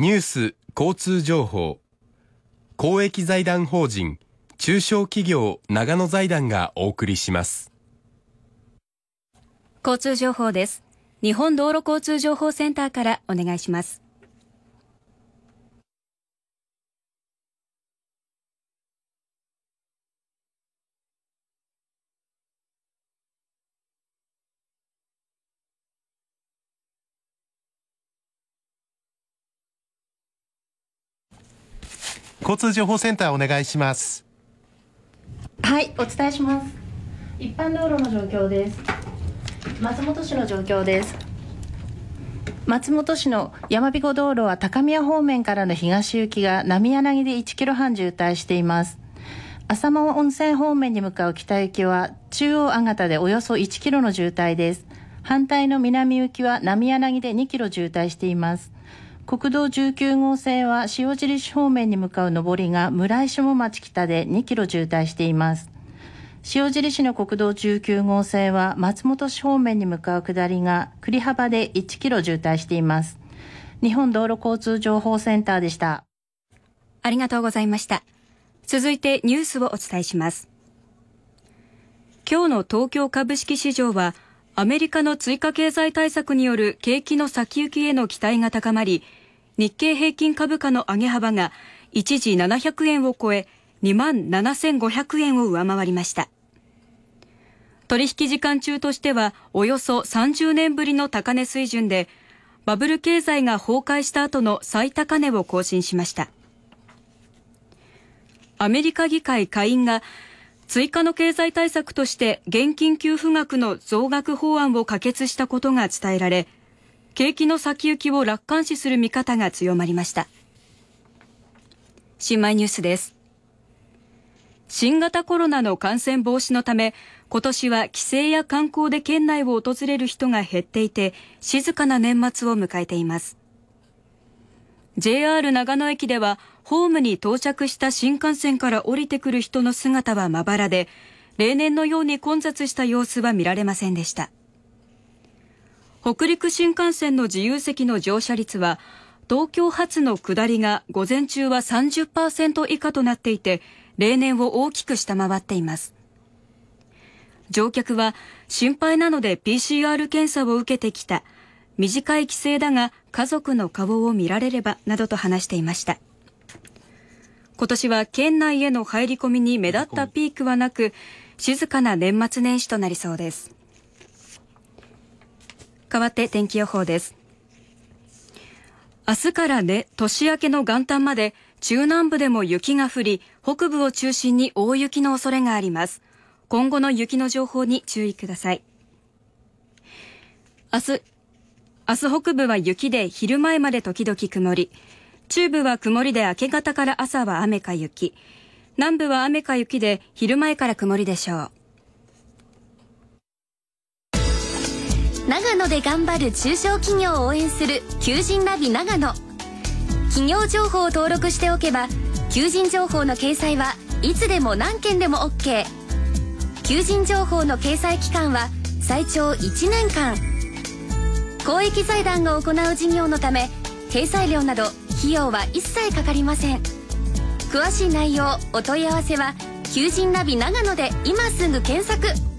ニュース・交通情報、公益財団法人、中小企業長野財団がお送りします。交通情報です。日本道路交通情報センターからお願いします。交通情報センターお願いしますはいお伝えします一般道路の状況です松本市の状況です松本市の山彦道路は高宮方面からの東行きが波柳で1キロ半渋滞しています浅間温泉方面に向かう北行きは中央あがたでおよそ1キロの渋滞です反対の南行きは波柳で2キロ渋滞しています国道19号線は塩尻市方面に向かう上りが村井下町北で2キロ渋滞しています。塩尻市の国道19号線は松本市方面に向かう下りが栗幅で1キロ渋滞しています。日本道路交通情報センターでした。ありがとうございました。続いてニュースをお伝えします。今日の東京株式市場はアメリカの追加経済対策による景気の先行きへの期待が高まり、日経平均株価の上げ幅が一時700円を超え、2万7500円を上回りました。取引時間中としてはおよそ30年ぶりの高値水準で、バブル経済が崩壊した後の最高値を更新しました。アメリカ議会下院が追加の経済対策として現金給付額の増額法案を可決したことが伝えられ景気の先行きを楽観視する見方が強まりました新米ニュースです新型コロナの感染防止のため今年は帰省や観光で県内を訪れる人が減っていて静かな年末を迎えています JR 長野駅ではホームに到着した新幹線から降りてくる人の姿はまばらで、例年のように混雑した様子は見られませんでした。北陸新幹線の自由席の乗車率は、東京発の下りが午前中は30%以下となっていて、例年を大きく下回っています。乗客は心配なので PCR 検査を受けてきた。短い帰省だが家族の顔を見られればなどと話していました。今年は県内への入り込みに目立ったピークはなく、静かな年末年始となりそうです。変わって天気予報です。明日からね、年明けの元旦まで中南部でも雪が降り、北部を中心に大雪の恐れがあります。今後の雪の情報に注意ください。明日、明日北部は雪で昼前まで時々曇り。中部は曇りで明け方から朝は雨か雪。南部は雨か雪で昼前から曇りでしょう。長野で頑張る中小企業を応援する求人ナビ長野。企業情報を登録しておけば、求人情報の掲載はいつでも何件でも OK。求人情報の掲載期間は最長1年間。公益財団が行う事業のため、掲載料など費用は一切かかりません詳しい内容お問い合わせは「求人ナビ長野」で今すぐ検索